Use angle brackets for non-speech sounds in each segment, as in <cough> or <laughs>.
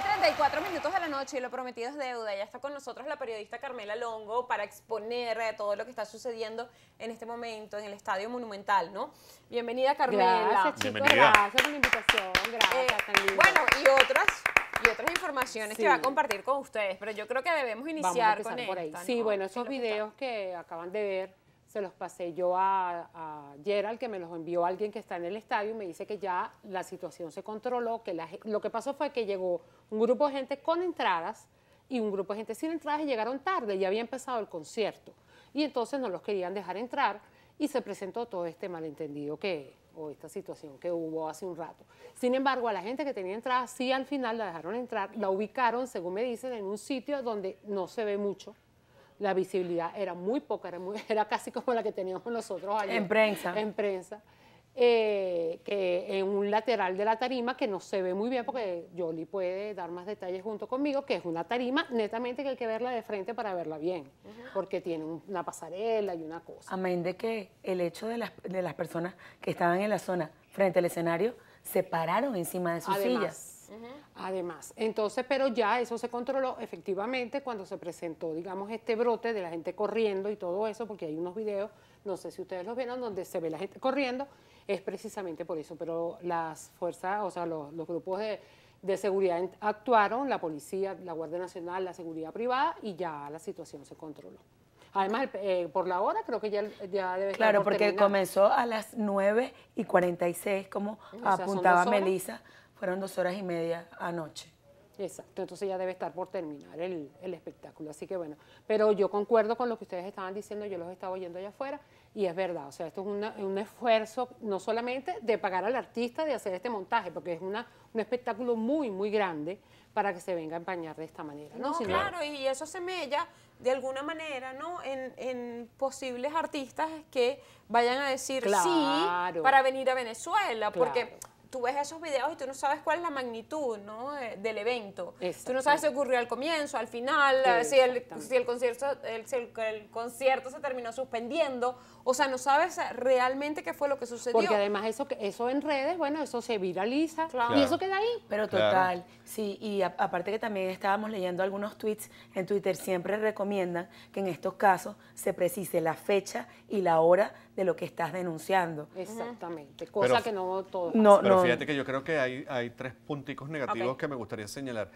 34 minutos de la noche y lo prometido es deuda. Ya está con nosotros la periodista Carmela Longo para exponer eh, todo lo que está sucediendo en este momento en el Estadio Monumental, ¿no? Bienvenida, Carmela. Gracias, chicos. Gracias por la invitación. Gracias, eh, Bueno, y otras y otras informaciones que va a compartir con ustedes, pero yo creo que debemos iniciar con por ahí. Sí, bueno, esos videos que acaban de ver se los pasé yo a, Gerald, que me los envió alguien que está en el estadio, y me dice que ya la situación se controló, que lo que pasó fue que llegó un grupo de gente con entradas y un grupo de gente sin entradas y llegaron tarde, ya había empezado el concierto. Y entonces no los querían dejar entrar y se presentó todo este malentendido que, o esta situación que hubo hace un rato. Sin embargo, a la gente que tenía entradas sí al final la dejaron entrar, la ubicaron, según me dicen, en un sitio donde no se ve mucho la visibilidad era muy poca, era, muy, <laughs> era casi como la que teníamos nosotros allá. En prensa. En prensa. Eh, que en un lateral de la tarima que no se ve muy bien porque Jolie puede dar más detalles junto conmigo, que es una tarima netamente que hay que verla de frente para verla bien, porque tiene una pasarela y una cosa. Amén de que el hecho de las, de las personas que estaban en la zona frente al escenario se pararon encima de sus sillas además. Entonces, pero ya eso se controló efectivamente cuando se presentó, digamos, este brote de la gente corriendo y todo eso, porque hay unos videos, no sé si ustedes los vieron, donde se ve la gente corriendo, es precisamente por eso, pero las fuerzas, o sea, los, grupos de, seguridad actuaron, la policía, la Guardia Nacional, la seguridad privada, y ya la situación se controló. Además, eh, por la hora creo que ya, ya debe Claro, porque comenzó a las 9 y 46, como apuntaba Melissa fueron dos horas y media anoche. Exacto, entonces ya debe estar por terminar el, espectáculo. Así que bueno, pero yo concuerdo con lo que ustedes estaban diciendo, yo los estaba oyendo allá afuera y es verdad, o sea, esto es un esfuerzo no solamente de pagar al artista de hacer este montaje, porque es una, un espectáculo muy, muy grande para que se venga a empañar de esta manera. No, claro, y eso se mella de alguna manera, ¿no? En, posibles artistas que vayan a decir sí para venir a Venezuela, porque tú ves esos videos y tú no sabes cuál es la magnitud ¿no? Eh, del evento. Tú no sabes si ocurrió al comienzo, al final, eh, si, el, concierto, el, concierto se terminó suspendiendo. O sea, no sabes eh, realmente qué fue lo que sucedió. Porque además eso, eso en redes, bueno, eso se viraliza y eso queda ahí. Pero total, sí, y aparte que también estábamos leyendo algunos tweets en Twitter, siempre recomiendan que en estos casos se precise la fecha y la hora de lo que estás denunciando. Exactamente, cosa que no todos No, no, Fíjate que yo creo que hay, hay tres punticos negativos que me gustaría señalar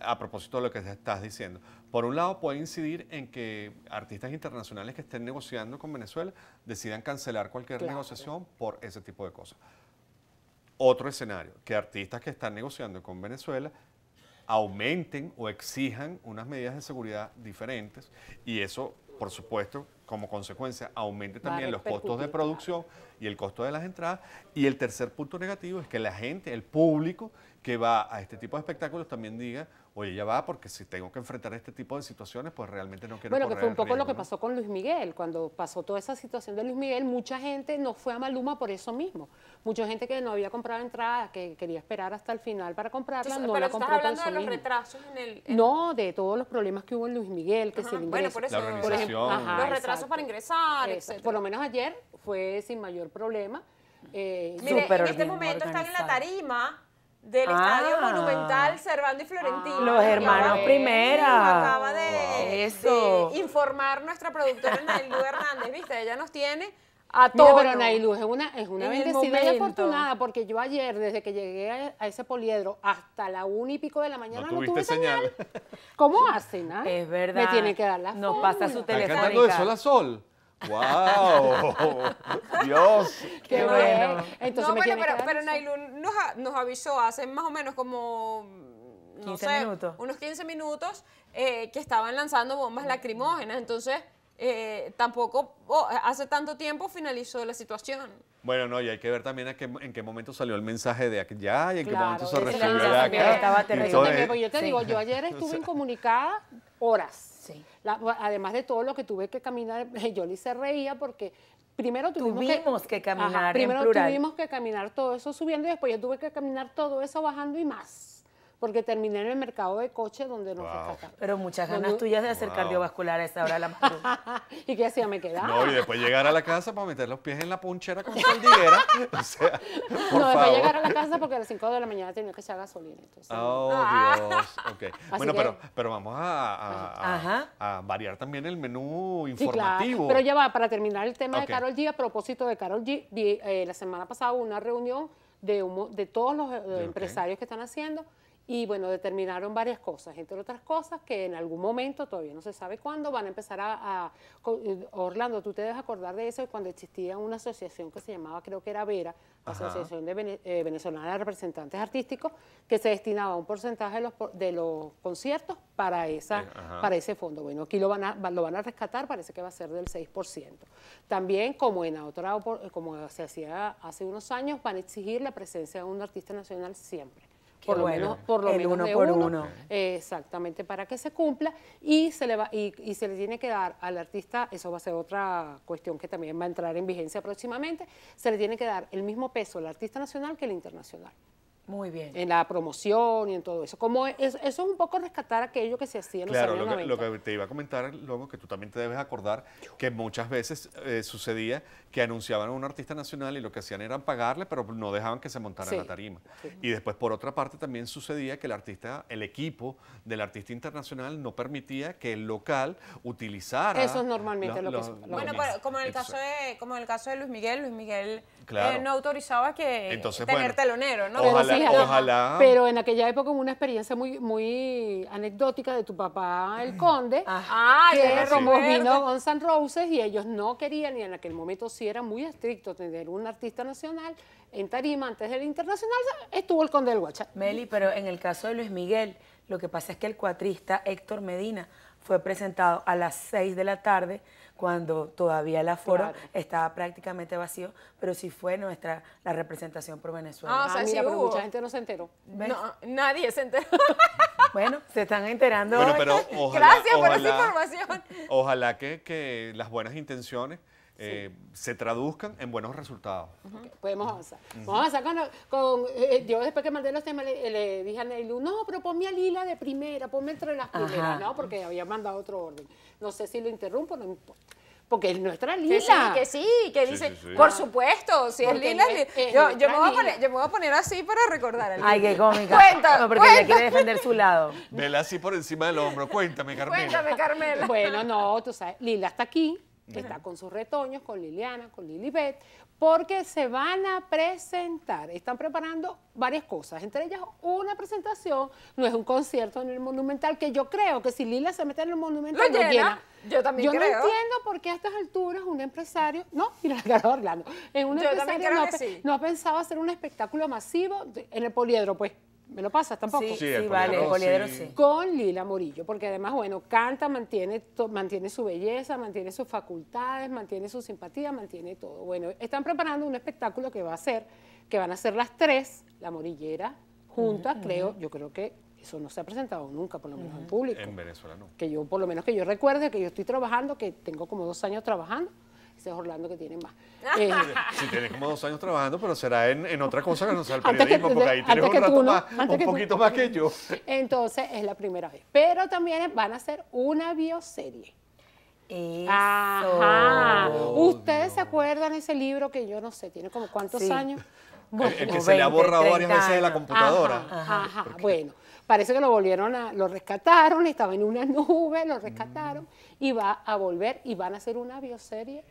a propósito de lo que estás diciendo. Por un lado, puede incidir en que artistas internacionales que estén negociando con Venezuela decidan cancelar cualquier negociación por ese tipo de cosas. Otro escenario, que artistas que están negociando con Venezuela aumenten o exijan unas medidas de seguridad diferentes y eso, por supuesto, como consecuencia aumente también los costos de producción y el costo de las entradas. Y el tercer punto negativo es que la gente, el público que va a este tipo de espectáculos también diga, oye, ya va, porque si tengo que enfrentar este tipo de situaciones, pues realmente no quiero Bueno, que fue un poco lo que pasó con Luis Miguel. Cuando pasó toda esa situación de Luis Miguel, mucha gente no fue a Maluma por eso mismo. Mucha gente que no había comprado entradas, que quería esperar hasta el final para comprarla, no pero la compró estás hablando de los retrasos en el... No, de todos los problemas que hubo en Luis Miguel, que se Bueno, por eso... La los retrasos para ingresar, etc. Por lo menos ayer fue sin mayor problema. Eh, en este momento están en la tarima del Estadio ah. Monumental Servando y Florentino. Los hermanos Primera. acaba de, informar nuestra productora Nailu Hernández, ¿viste? Ella nos tiene a todos. Pero Nailú es una, es una bendecida y afortunada, porque yo ayer, desde que llegué a, ese poliedro hasta la una y pico de la mañana, no, tuve señal. ¿Cómo hacen? Ah? Es verdad. Me tienen que dar la Nos pasa su teléfono. Está cantando de sol a sol. ¡Wow! <laughs> ¡Dios! ¡Qué, bueno. Entonces no, bueno, pero, pero Nailun nos, nos, avisó hace más o menos como. 15 minutos. unos 15 minutos eh, que estaban lanzando bombas lacrimógenas. Entonces, eh, tampoco oh, hace tanto tiempo finalizó la situación. Bueno, no, y hay que ver también qué, en qué momento salió el mensaje de ya y en qué momento se recibió de acá. Estaba terrible. yo te digo, yo ayer <laughs> estuve incomunicada horas. Sí. además de todo lo que tuve que caminar, <laughs> yo le hice reía porque primero tuvimos, que, caminar. tuvimos que caminar todo eso subiendo y después yo tuve que caminar todo eso bajando y más porque terminé en el mercado de coches donde no wow. Pero muchas ganas tuyas de hacer cardiovascular a esa hora la <laughs> mañana. y qué hacía, me quedaba. No, y después llegar a la casa para meter los pies en la punchera con saldiguera. <laughs> o No, después llegar a la casa porque a las 5 de la mañana tenía que echar gasolina. oh, ah. Dios. Okay. Bueno, pero, vamos a, variar también el menú informativo. Sí, Pero ya va, para terminar el tema de Carol G, a propósito de Carol G, eh, la semana pasada una reunión de, de todos los eh, empresarios que están haciendo y bueno, determinaron varias cosas, entre otras cosas que en algún momento, todavía no se sabe cuándo, van a empezar a, eh, Orlando, tú te debes acordar de eso, cuando existía una asociación que se llamaba, creo que era Vera, Asociación de Vene, eh, Venezolana de Representantes Artísticos, que se destinaba un porcentaje de los, de los conciertos para, esa, eh, para ese fondo. Bueno, aquí lo van, a, lo van a rescatar, parece que va a ser del 6%. También, como en otra, como se hacía hace unos años, van a exigir la presencia de un artista nacional siempre por lo menos, uno por uno, exactamente, para que se cumpla y se le va y, se le tiene que dar al artista, eso va a ser otra cuestión que también va a entrar en vigencia próximamente, se le tiene que dar el mismo peso al artista nacional que el internacional. Muy bien. En la promoción y en todo eso. Como eso es un poco rescatar aquello que se hacía en los años lo que, lo que te iba a comentar, luego que tú también te debes acordar que muchas veces eh, sucedía que anunciaban a un artista nacional y lo que hacían era pagarle, pero no dejaban que se montara en la tarima. Y después, por otra parte, también sucedía que el artista, el equipo del artista internacional no permitía que el local utilizara... Eso es normalmente lo, que... bueno, como, en el caso de, como en el caso de Luis Miguel, Luis Miguel eh, no autorizaba que entonces, tener telonero, ¿no? Ojalá. Pero en aquella época hubo una experiencia muy, muy anecdótica de tu papá, el conde, que ah. ah, vino con San Roses y ellos no querían, y en aquel momento sí era muy estricto tener un artista nacional en tarima antes del internacional, estuvo el conde del Guacha. Meli, pero en el caso de Luis Miguel, lo que pasa es que el cuatrista Héctor Medina fue presentado a las 6 de la tarde, cuando todavía el aforo estaba prácticamente vacío, pero sí fue nuestra la representación por Venezuela. Ah, o sea, ah, pero mucha gente no se enteró. nadie se enteró. <laughs> Bueno, se están enterando. <laughs> Gracias por esa información. Ojalá que, que las buenas intenciones eh, se traduzcan en buenos resultados. podemos avanzar. Vamos a avanzar con, eh, eh, yo después que mandé los temas le, dije a Neilu, no, pero ponme a Lila de primera, ponme entre las primeras, ¿no? Porque había mandado otro orden. No sé si lo interrumpo, no importa porque es nuestra Lila. Que sí, que sí, que dice, por supuesto, si es Lila, yo, me voy a poner, así para recordar. A Ay, qué cómica. <laughs> Cuenta, no, porque cuéntame. quiere defender su lado. Vela así por encima del hombro. Cuéntame, Carmela. Cuéntame, Carmela. Bueno, no, tú sabes, Lila está aquí, está con sus retoños, con Liliana, con Lilibet, porque se van a presentar. Están preparando varias cosas, entre ellas una presentación, no es un concierto en el Monumental, que yo creo que si Lila se mete en el Monumental, Yo también yo creo. Yo no entiendo por qué a estas alturas un empresario, no, y <laughs> la cara hablando Orlando, en un empresario no, no ha pensado hacer un espectáculo masivo en el poliedro, pues. ¿Me lo pasas tampoco? Sí, vale, sí. Con Lila Morillo, porque además, bueno, canta, mantiene, mantiene su belleza, mantiene sus facultades, mantiene su simpatía, mantiene todo. Bueno, están preparando un espectáculo que va a ser, que van a ser las tres, la morillera, juntas, creo, yo creo que eso no se ha presentado nunca, por lo menos en público. En Venezuela no. Que yo, por lo menos que yo recuerde, que yo estoy trabajando, que tengo como dos años trabajando, ese es Orlando que tiene más. <laughs> Eh, si tienes como dos años trabajando, pero será en, otra cosa que no sea el periodismo, porque ahí tienes un, rato más, un poquito más que yo. Entonces es la primera vez. Pero también van a hacer una bioserie. Eso. Oh, ¿Ustedes se acuerdan ese libro que yo no sé, tiene como cuántos años? el, que se le ha borrado varias veces de la computadora. Ajá, Bueno, parece que lo volvieron a, lo rescataron, estaba en una <laughs> nube, lo rescataron mm. y va a volver y van a hacer una bioserie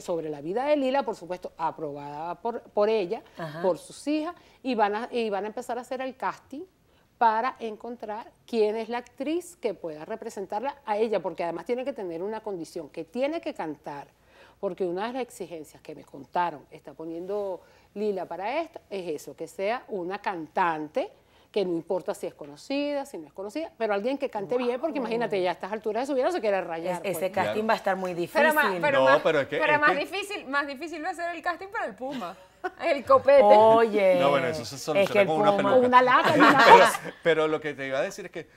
sobre la vida de Lila, por supuesto, aprobada por, por ella, por sus hijas, y van, y van a empezar a hacer el casting para encontrar quién es la actriz que pueda representarla a ella, porque además tiene que tener una condición, que tiene que cantar, porque una de las exigencias que me contaron, está poniendo Lila para esto, es eso, que sea una cantante que no importa si es conocida, si no es conocida, pero alguien que cante bien, porque imagínate, ya a estas alturas de su vida se quiere rayar. ese pues. casting va a estar muy difícil. Pero, más, pero más, difícil, más difícil va a ser el casting para el Puma. El copete. Oye. No, bueno, eso es una peluca. pero lo que te iba a decir es que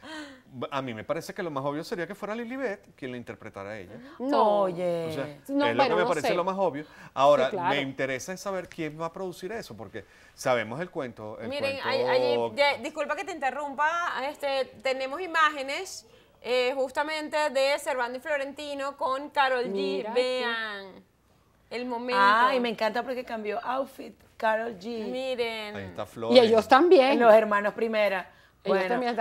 a mí me parece que lo más obvio sería que fuera Lilibet quien la interpretara a ella. No, oye. no, es lo que me parece lo más obvio. Ahora, me interesa saber quién va a producir eso, porque sabemos el cuento. Miren, disculpa que te interrumpa, este, tenemos imágenes eh, justamente de Servando y Florentino con Carol G. Vean el momento. Ay, me encanta porque cambió outfit Carol G. Miren. Ahí está Y ellos también. Los hermanos primera bueno, también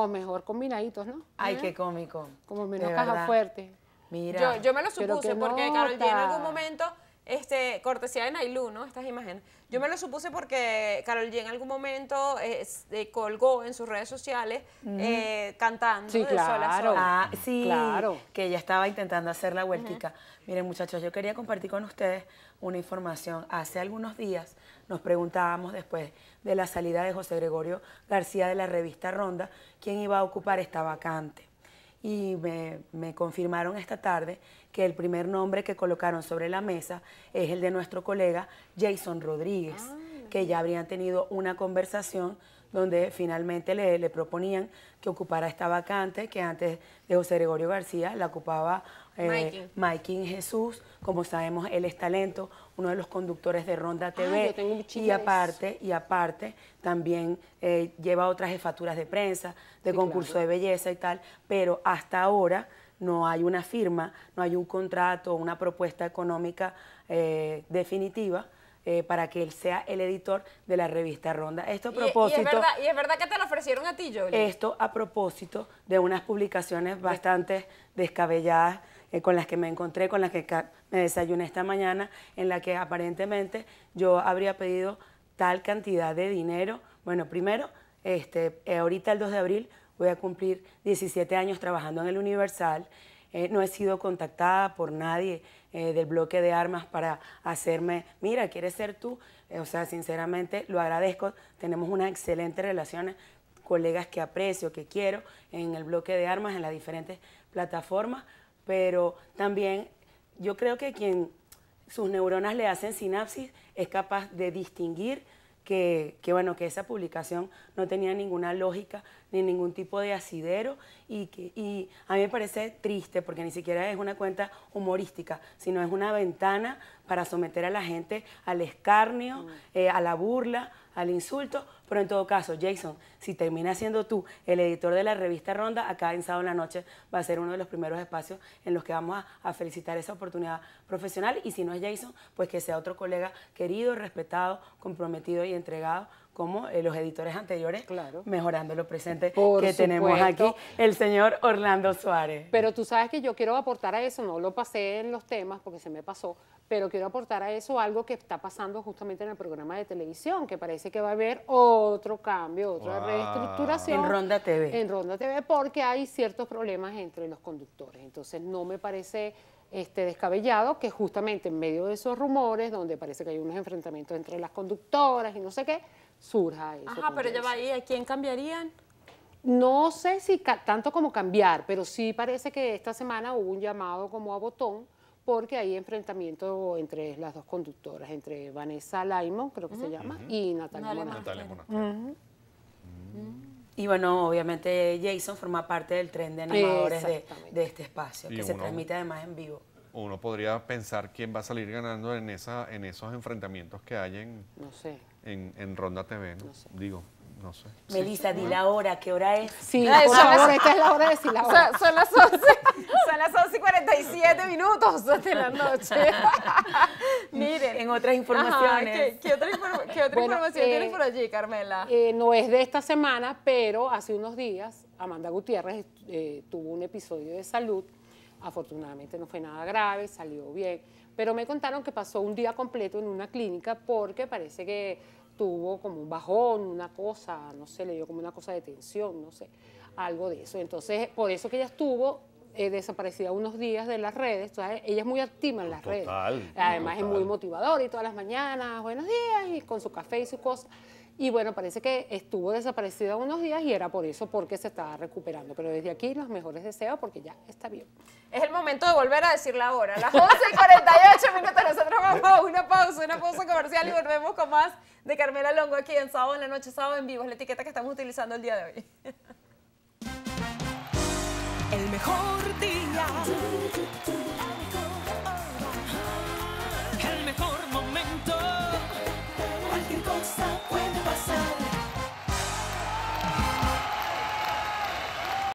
como, mejor, combinaditos, ¿no? Ay, qué cómico. Como menos caja fuerte. Mira. Yo, yo me lo supuse porque Carol G en algún momento, este, cortesía de Nailu, ¿no? Estas imágenes. Yo me lo supuse porque Carol G en algún momento eh, colgó en sus redes sociales eh, cantando sí, de claro. Ah, sí, claro. que ella estaba intentando hacer la vueltica. Miren, muchachos, yo quería compartir con ustedes una información. Hace algunos días nos preguntábamos después de la salida de José Gregorio García de la revista Ronda quién iba a ocupar esta vacante. Y me, confirmaron esta tarde que el primer nombre que colocaron sobre la mesa es el de nuestro colega Jason Rodríguez, ah. que ya habrían tenido una conversación donde finalmente le, le, proponían que ocupara esta vacante que antes de José Gregorio García la ocupaba eh, Jesús. Como sabemos, él es talento, uno de los conductores de Ronda ah, TV. y aparte, y aparte, también eh, lleva otras jefaturas de prensa, de concurso de belleza y tal. Pero hasta ahora no hay una firma, no hay un contrato, una propuesta económica eh, definitiva. Eh, para que él sea el editor de la revista Ronda. Esto a propósito... Y, es, verdad, que te lo ofrecieron a ti, Jolie. Esto a propósito de unas publicaciones bastante descabelladas eh, con las que me encontré, con las que me desayuné esta mañana, en la que aparentemente yo habría pedido tal cantidad de dinero. Bueno, primero, este, eh, ahorita el 2 de abril voy a cumplir 17 años trabajando en el Universal. Eh, no he sido contactada por nadie del bloque de armas para hacerme, mira, ¿quieres ser tú? o sea, sinceramente lo agradezco. Tenemos una excelente relación colegas que aprecio, que quiero en el bloque de armas, en las diferentes plataformas pero también yo creo que quien sus neuronas le hacen sinapsis es capaz de distinguir que, bueno, que esa publicación no tenía ninguna lógica ni ningún tipo de asidero y, que, a mí me parece triste porque ni siquiera es una cuenta humorística, sino es una ventana para someter a la gente al escarnio, mm. eh, a la burla, al insulto, pero en todo caso, Jason, si termina siendo tú el editor de la revista Ronda, acá en Sábado en la Noche va a ser uno de los primeros espacios en los que vamos a, felicitar esa oportunidad profesional. Y si no es Jason, pues que sea otro colega querido, respetado, comprometido y entregado como eh, los editores anteriores, mejorando lo presente que tenemos aquí, el señor Orlando Suárez. Pero tú sabes que yo quiero aportar a eso, no lo pasé en los temas porque se me pasó, pero quiero aportar a eso algo que está pasando justamente en el programa de televisión, que parece que va a haber... o otro cambio, otra reestructuración. En Ronda TV. En Ronda TV, porque hay ciertos problemas entre los conductores. Entonces, no me parece este, descabellado que justamente en medio de esos rumores, donde parece que hay unos enfrentamientos entre las conductoras y no sé qué, surja eso. Ajá, pero ya va ahí, ¿a quién cambiarían? No sé si tanto como cambiar, pero sí parece que esta semana hubo un llamado como a botón porque hay enfrentamiento entre las dos conductoras, entre Vanessa Laimon, creo que se llama, y Natalia Monastero. Y bueno, obviamente Jason forma parte del tren de animadores de, este espacio, que se transmite además en vivo. Uno podría pensar quién va a salir ganando en, esa, en esos enfrentamientos que hay en, Ronda TV, digo. No sé. Melissa, di la hora, ¿qué hora es? Sí, esta es la hora de decir la hora. Son, las 11, son las 11 y 47 minutos de la noche. <laughs> Miren. En otras informaciones. ¿qué, otra, información eh, tienes por allí, Carmela? Eh, no es de esta semana, pero hace unos días Amanda Gutiérrez eh, tuvo un episodio de salud. Afortunadamente no fue nada grave, salió bien pero me contaron que pasó un día completo en una clínica porque parece que tuvo como un bajón, una cosa, no sé, le dio como una cosa de tensión, no sé, algo de eso. Entonces, por eso que ella estuvo eh, desaparecida unos días de las redes, entonces, ella es muy activa en las redes. Además es muy motivadora y todas las mañanas, buenos días, y con su café y su cosa. Y bueno, parece que estuvo desaparecida unos días y era por eso porque se estaba recuperando. Pero desde aquí los mejores deseos porque ya está bien. Es el momento de volver a decir la hora. Las 11 y 48 minutos. Nosotros vamos a una pausa, una pausa comercial y volvemos con más de Carmela Longo aquí en Sábado en la Noche, Sábado en Vivo. Es la etiqueta que estamos utilizando el día de hoy. El mejor día so